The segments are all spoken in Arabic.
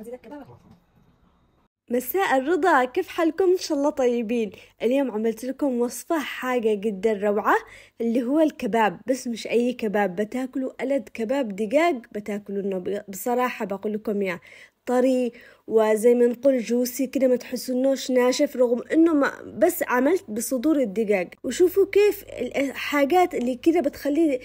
ازيدك مساء الرضا كيف حالكم ان شاء الله طيبين اليوم عملت لكم وصفة حاجة جدا روعة اللي هو الكباب بس مش اي كباب بتاكلوا ألد كباب دقاق بتاكلوا بصراحة بقول لكم يا طري وزي ما نقول جوسي كده ما انه ناشف رغم انه ما بس عملت بصدور الدجاج وشوفوا كيف الحاجات اللي كده بتخليه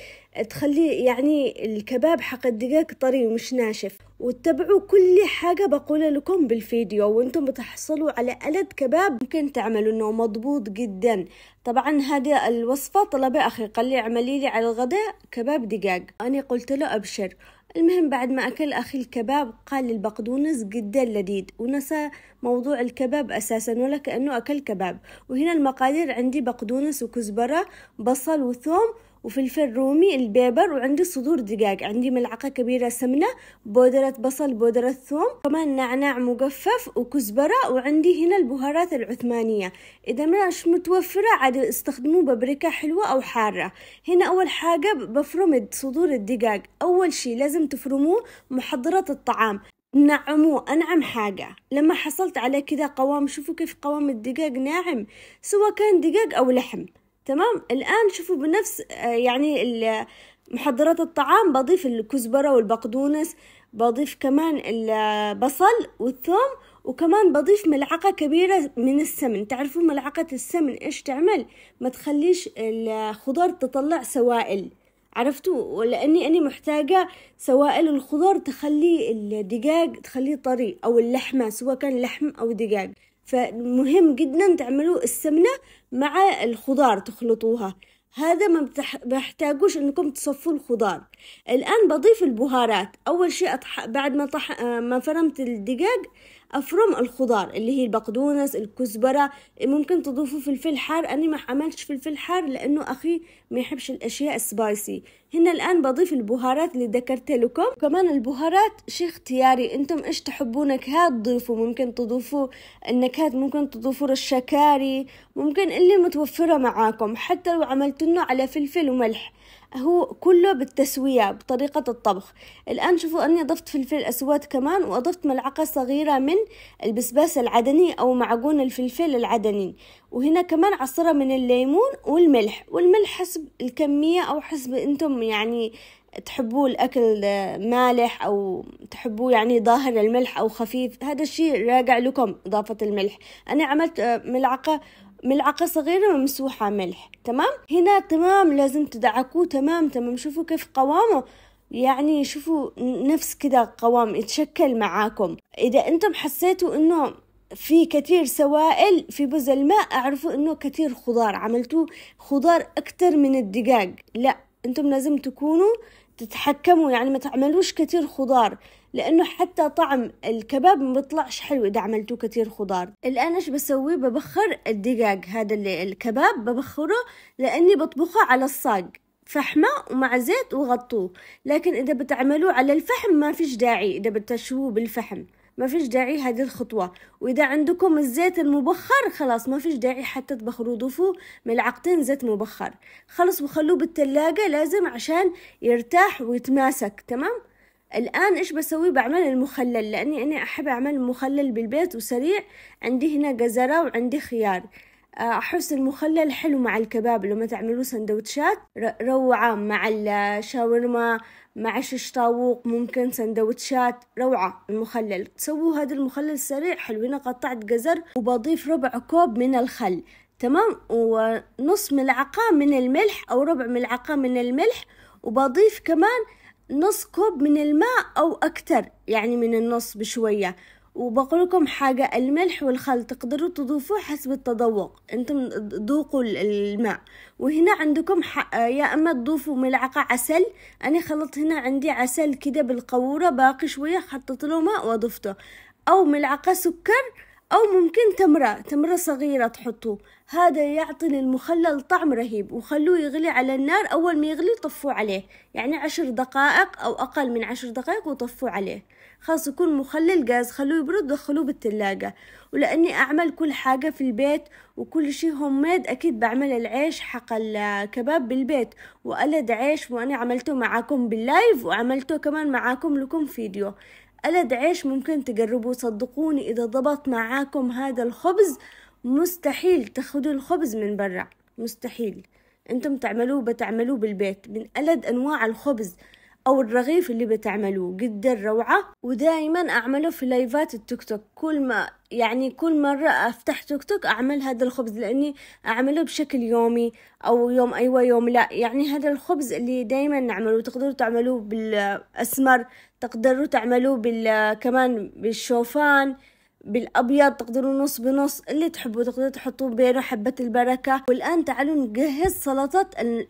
تخليه يعني الكباب حق الدجاج طري ومش ناشف واتبعوا كل حاجة بقولها لكم بالفيديو وانتم بتحصلوا على ألد كباب ممكن تعملوا انه مضبوط جدا طبعا هذه الوصفة طلبها اخي قال لي اعملي لي على الغداء كباب دجاج انا قلت له ابشر المهم بعد ما أكل أخي الكباب قال للبقدونس جدا لذيذ ونسى موضوع الكباب أساسا ولا كأنه أكل كباب وهنا المقادير عندي بقدونس وكزبرة بصل وثوم وفلفل رومي البيبر وعندي صدور دقاق عندي ملعقة كبيرة سمنة بودرة بصل بودرة ثوم كمان نعناع مجفف وكزبرة وعندي هنا البهارات العثمانية إذا مش متوفرة عاد استخدموا بابريكا حلوة أو حارة هنا أول حاجة بفرم صدور الدقاق أول شي لازم تفرموه محضرة الطعام نعموه أنعم حاجة لما حصلت على كذا قوام شوفوا كيف قوام الدقاق ناعم سواء كان دقاق أو لحم تمام الآن شوفوا بنفس آه، يعني محضرات الطعام بضيف الكزبرة والبقدونس بضيف كمان البصل والثوم وكمان بضيف ملعقة كبيرة من السمن تعرفوا ملعقة السمن إيش تعمل ما تخليش الخضار تطلع سوائل عرفتوا ولاني أني محتاجة سوائل الخضار تخلي الدجاج تخليه طري أو اللحمة سواء كان لحم أو دجاج فمهم جدا تعملوا السمنة مع الخضار تخلطوها هذا ما بحتاجوش انكم تصفوا الخضار الآن بضيف البهارات أول شيء أطح... بعد ما طح... آه، ما فرمت الدقاق أفرم الخضار اللي هي البقدونس الكزبرة ممكن تضيفوا فلفل حار أنا ما عملتش فلفل حار لأنه أخي ما يحبش الأشياء السبايسي هنا الآن بضيف البهارات اللي ذكرت لكم كمان البهارات شيء اختياري أنتم إيش تحبوا نكهات تضيفوا ممكن تضيفوا النكهات ممكن تضيفوا الشكاري ممكن اللي متوفرة معاكم حتى لو عملتنه على فلفل وملح هو كله بالتسوية بطريقة الطبخ الآن شوفوا أني أضفت فلفل أسود كمان وأضفت ملعقة صغيرة من البسباس العدني أو معجون الفلفل العدني وهنا كمان عصرة من الليمون والملح والملح حسب الكمية أو حسب أنتم يعني تحبوه الأكل مالح أو تحبوه يعني ظاهر الملح أو خفيف هذا الشيء راجع لكم إضافة الملح أنا عملت ملعقة ملعقة صغيرة ممسوحة ملح تمام هنا تمام لازم تدعكوه تمام تمام شوفوا كيف قوامه يعني شوفوا نفس كده قوام يتشكل معاكم إذا أنتم حسيتوا أنه في كثير سوائل في بز الماء أعرفوا أنه كثير خضار عملتوه خضار أكثر من الدقاق لا أنتم لازم تكونوا تتحكموا يعني ما تعملوش كتير خضار لانه حتى طعم الكباب ما بيطلعش حلو اذا عملتوه كتير خضار الان ايش بسوي ببخر الدجاج هذا اللي الكباب ببخره لاني بطبخه على الصاج فحمة ومع زيت وغطوه لكن إذا بتعملوه على الفحم ما فيش داعي إذا بتشوه بالفحم ما فيش داعي هذه الخطوة وإذا عندكم الزيت المبخر خلاص ما فيش داعي حتى تبخروا ضفوا ملعقتين زيت مبخر خلص وخلوه بالتلاجة لازم عشان يرتاح ويتماسك تمام الآن إيش بسوي بعمل المخلل لأني أنا أحب أعمل مخلل بالبيت وسريع عندي هنا جزرة وعندي خيار آه، أحس المخلل حلو مع الكباب لما تعملوه سندوتشات روعة مع الشاورما مع شش طاووق ممكن سندوتشات روعة المخلل تسووا هذا المخلل سريع حلو هنا قطعت جزر وبضيف ربع كوب من الخل تمام ونص ملعقة من الملح أو ربع ملعقة من الملح وبضيف كمان نص كوب من الماء أو أكتر يعني من النص بشوية وبقول لكم حاجة الملح والخل تقدروا تضيفوه حسب التذوق انتم ذوقوا الماء وهنا عندكم يا اما تضيفوا ملعقة عسل انا خلطت هنا عندي عسل كده بالقورة باقي شوية حطيت له ماء وضفته او ملعقة سكر أو ممكن تمرة تمرة صغيرة تحطوه هذا يعطي للمخلل طعم رهيب وخلوه يغلي على النار أول ما يغلي طفوه عليه يعني عشر دقائق أو أقل من عشر دقائق وطفوه عليه خاص يكون مخلل غاز خلوه يبرد دخلوه بالتلاجة ولأني أعمل كل حاجة في البيت وكل شي ميد أكيد بعمل العيش حق الكباب بالبيت وألد عيش وأنا عملته معاكم باللايف وعملته كمان معاكم لكم فيديو ألد عيش ممكن تجربوه صدقوني إذا ضبط معاكم هذا الخبز مستحيل تاخدوا الخبز من برا مستحيل انتم تعملوه بتعملوه بالبيت من ألد أنواع الخبز أو الرغيف اللي بتعملوه قد الروعة ودائما أعمله في لايفات التيك توك كل ما يعني كل مرة أفتح تيك توك أعمل هذا الخبز لأني أعمله بشكل يومي أو يوم أيوة يوم لا يعني هذا الخبز اللي دايما نعمله تقدروا تعملوه بالأسمر تقدروا تعملوه بال... كمان بالشوفان بالابيض تقدروا نص بنص اللي تحبوا تقدروا تحطوا بينه حبه البركه والان تعالوا نجهز سلطه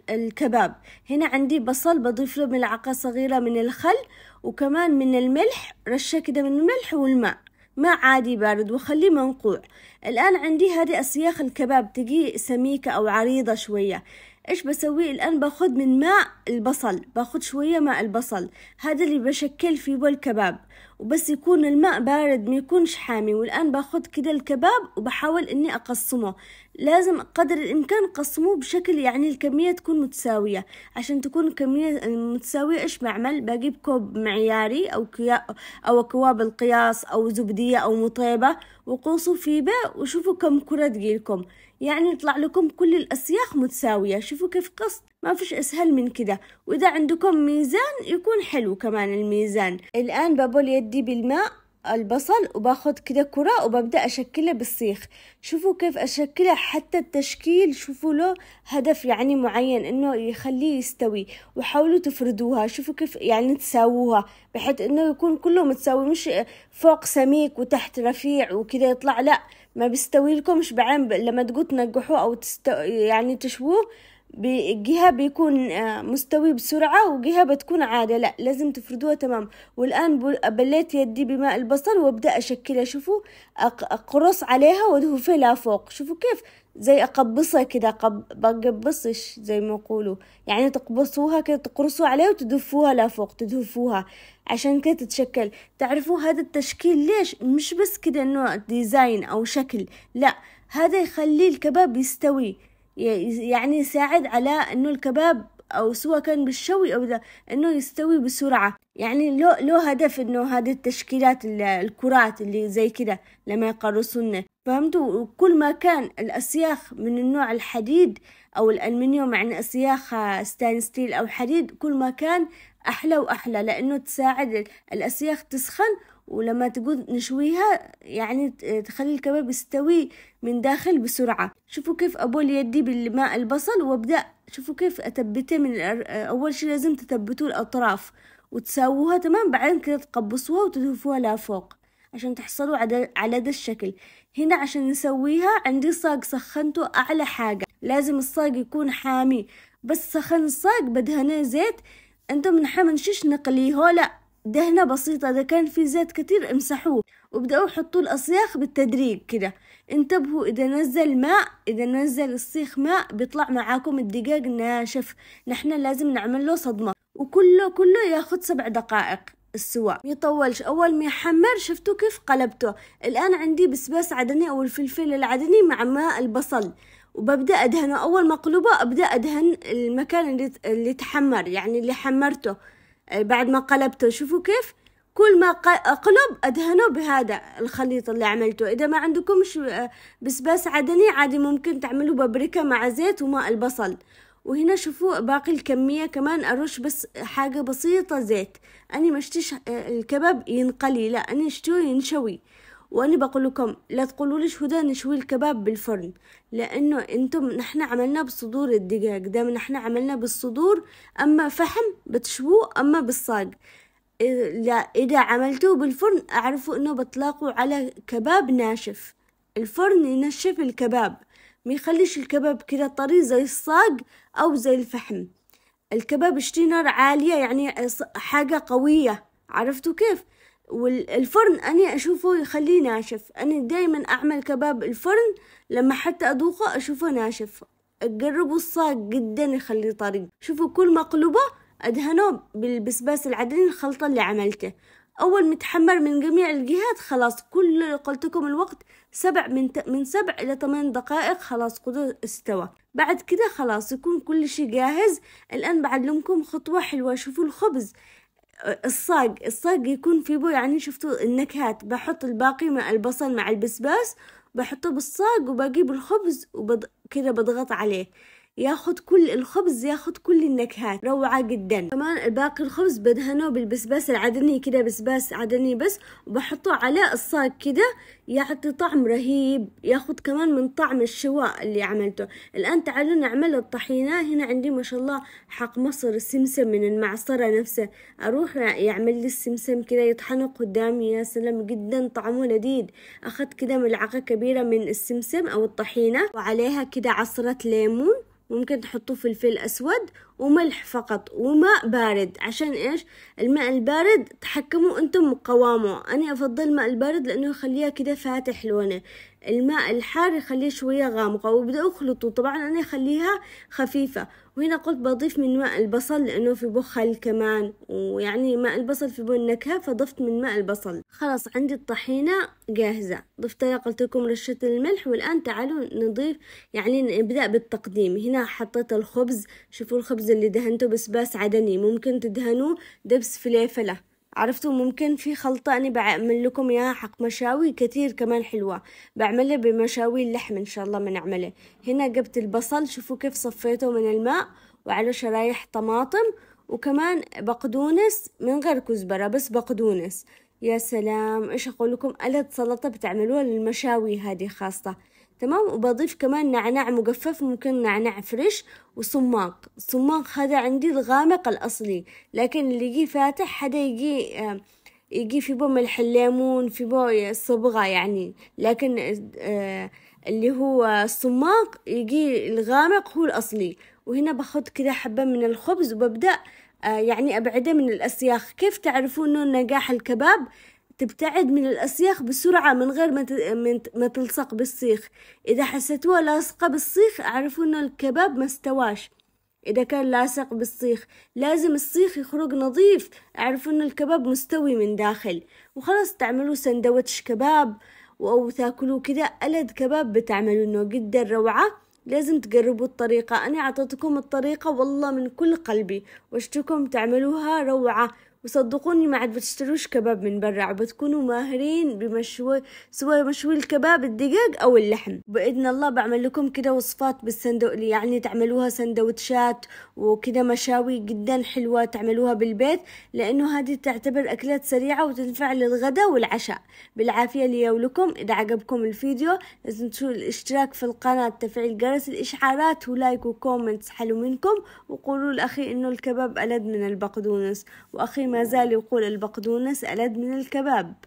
الكباب هنا عندي بصل بضيف له ملعقه صغيره من الخل وكمان من الملح رشه كده من الملح والماء ماء عادي بارد وخليه منقوع الان عندي هذه اسياخ الكباب تجي سميكه او عريضه شويه ايش بسوي الان باخذ من ماء البصل باخذ شويه ماء البصل هذا اللي بشكل فيه الكباب وبس يكون الماء بارد ما يكونش حامي والآن باخد كده الكباب وبحاول إني أقسمه لازم قدر الإمكان قسموه بشكل يعني الكمية تكون متساوية عشان تكون الكمية متساوية إيش بعمل بجيب كوب معياري أو كيا أو أكواب القياس أو زبدية أو مطيبة وقوسوا فيه وشوفوا كم كرة تجيلكم يعني يطلع لكم كل الأسياخ متساوية شوفوا كيف قصد ما فيش أسهل من كده وإذا عندكم ميزان يكون حلو كمان الميزان الآن ببول يدي بالماء البصل وباخذ كده كرة وببدأ أشكلها بالسيخ شوفوا كيف أشكلها حتى التشكيل شوفوا له هدف يعني معين إنه يخليه يستوي وحاولوا تفردوها شوفوا كيف يعني تساووها بحيث إنه يكون كله متساوي مش فوق سميك وتحت رفيع وكده يطلع لأ ما بيستوي لكمش بعين لما تقول تنقحوه او تست... يعني تشووه جهة بيكون آه، مستوي بسرعة وجهة بتكون عادية لا لازم تفردوها تمام والآن بليت يدي بماء البصل وابدأ أشكلها شوفوا أقرص عليها وأدهفلها فوق شوفوا كيف زي أقبصها كده بقبصش زي ما يقولوا يعني تقبصوها كده تقرصوا عليها وتدفوها لفوق تدهفوها عشان كده تتشكل تعرفوا هذا التشكيل ليش مش بس كده إنه ديزاين أو شكل لا هذا يخلي الكباب يستوي يعني يساعد على أنه الكباب أو سواء كان بالشوي أو ذا أنه يستوي بسرعة يعني له, له هدف أنه هذه التشكيلات الكرات اللي زي كده لما يقرصن فهمتوا وكل ما كان الأسياخ من النوع الحديد أو الألمنيوم يعني أسياخ ستانستيل أو حديد كل ما كان أحلى وأحلى لأنه تساعد الأسياخ تسخن ولما تقول نشويها يعني تخلي الكباب يستوي من داخل بسرعة شوفوا كيف أبول يدي بالماء البصل وأبدأ شوفوا كيف أثبته من أول شي لازم تثبتوا الأطراف وتساووها تمام بعدين كده تقبصوها وتدفوها لفوق عشان تحصلوا على ده الشكل هنا عشان نسويها عندي صاج سخنته أعلى حاجة لازم الصاج يكون حامي بس سخن الصاج بدهنه زيت عندهم من منشيش نقليه لا دهنة بسيطة ده كان في زيت كتير امسحوه وبدأوا يحطوا الأصياخ بالتدريج كده انتبهوا إذا نزل ماء إذا نزل الصيخ ماء بيطلع معاكم الدقاق ناشف نحن لازم نعمل له صدمة وكله كله ياخد سبع دقائق السواء ميطولش أول ما يحمر شفتوا كيف قلبته الآن عندي بسباس عدني أو الفلفل العدني مع ماء البصل وببدأ أدهنه أول مقلوبة أبدأ أدهن المكان اللي, اللي تحمر يعني اللي حمرته آه، بعد ما قلبته شوفوا كيف كل ما أقلب أدهنه بهذا الخليط اللي عملته إذا ما عندكمش آه، بسباس عدني عادي ممكن تعملوا بابريكا مع زيت وماء البصل وهنا شوفوا باقي الكمية كمان أرش بس حاجة بسيطة زيت أنا مشتش آه، الكباب ينقلي لا أنا شتوه ينشوي وانا بقول لكم لا تقولوا ليش هدى نشوي الكباب بالفرن لانه انتم نحن عملنا بصدور الدجاج دام نحن عملنا بالصدور اما فحم بتشووه اما بالصاج لا اذا عملتوه بالفرن اعرفوا انه بتلاقوا على كباب ناشف الفرن ينشف الكباب ما يخليش الكباب كده طري زي الصاج او زي الفحم الكباب اشتي نار عالية يعني حاجة قوية عرفتوا كيف والفرن أنا أشوفه يخليه ناشف أنا دايما أعمل كباب الفرن لما حتى أذوقه أشوفه ناشف أقربه الصاج جدا يخليه طري شوفوا كل مقلوبة أدهنه بالبسباس العدني الخلطة اللي عملته أول متحمر من جميع الجهات خلاص كل اللي قلتكم الوقت سبع من, ت... من سبع إلى ثمان دقائق خلاص قدر استوى بعد كده خلاص يكون كل شي جاهز الآن بعلمكم خطوة حلوة شوفوا الخبز الصاج الصاج يكون في بو يعني شفتوا النكهات بحط الباقي مع البصل مع البسباس بحطه بالصاج وبجيب الخبز وبض... بضغط عليه ياخذ كل الخبز ياخذ كل النكهات روعة جدا كمان باقي الخبز بدهنه بالبسباس العدني كده بسباس عدني بس وبحطه على الصاج كده يعطي طعم رهيب ياخذ كمان من طعم الشواء اللي عملته الآن تعالوا نعمل الطحينة هنا عندي ما شاء الله حق مصر السمسم من المعصرة نفسه أروح يعمل لي السمسم كده يطحنه قدامي يا سلام جدا طعمه لذيذ أخذت كده ملعقة كبيرة من السمسم أو الطحينة وعليها كده عصرة ليمون ممكن تحطوه فلفل أسود وملح فقط وماء بارد عشان إيش الماء البارد تحكموا أنتم قوامه أنا أفضل الماء البارد لأنه يخليها كده فاتح لونه الماء الحار يخليه شوية غامقة وبدأ أخلطه طبعا أنا أخليها خفيفة وهنا قلت بضيف من ماء البصل لأنه في بخل كمان ويعني ماء البصل في بو النكهة فضفت من ماء البصل خلاص عندي الطحينة جاهزة ضفتها قلت لكم رشة الملح والآن تعالوا نضيف يعني نبدأ بالتقديم هنا حطيت الخبز شوفوا الخبز اللي دهنته بسباس عدني ممكن تدهنوه دبس فليفلة عرفتوا ممكن في خلطة أنا بعمل لكم إياها حق مشاوي كثير كمان حلوة بعملها بمشاوي اللحم إن شاء الله بنعملها هنا جبت البصل شوفوا كيف صفيته من الماء وعليه شرايح طماطم وكمان بقدونس من غير كزبرة بس بقدونس يا سلام إيش أقول لكم ألد سلطة بتعملوها للمشاوي هذه خاصة تمام وبضيف كمان نعناع مجفف ممكن نعناع فريش وصماق الصماق هذا عندي الغامق الأصلي لكن اللي يجي فاتح هذا يجي آه، يجي في بو ملح الليمون في بو الصبغة يعني لكن آه، اللي هو الصماق يجي الغامق هو الأصلي وهنا بأخذ كذا حبة من الخبز وببدأ آه، يعني أبعده من الأسياخ كيف تعرفون نوع نجاح الكباب تبتعد من الأسياخ بسرعة من غير ما ما تلصق بالسيخ إذا حسيتوها لاصقة بالسيخ اعرفوا إن الكباب ما استواش إذا كان لاصق بالسيخ لازم السيخ يخرج نظيف اعرفوا إن الكباب مستوي من داخل وخلاص تعملوا سندوتش كباب أو تاكلوا كده ألد كباب بتعملوا إنه جدا روعة لازم تجربوا الطريقة أنا أعطيتكم الطريقة والله من كل قلبي واشتكم تعملوها روعة وصدقوني ما عاد بتشتروش كباب من برا بتكونوا ماهرين بمشوي سواء مشوي الكباب الدجاج او اللحم باذن الله بعمل لكم كده وصفات بالصندوق يعني تعملوها سندوتشات وكده مشاوي جدا حلوه تعملوها بالبيت لانه هذه تعتبر اكلات سريعه وتنفع للغدا والعشاء بالعافيه لي ولكم اذا عجبكم الفيديو لازم تشوفوا الاشتراك في القناه تفعيل جرس الاشعارات ولايك وكومنتس حلو منكم وقولوا لاخي انه الكباب الد من البقدونس واخي ما زال يقول البقدونس ألد من الكباب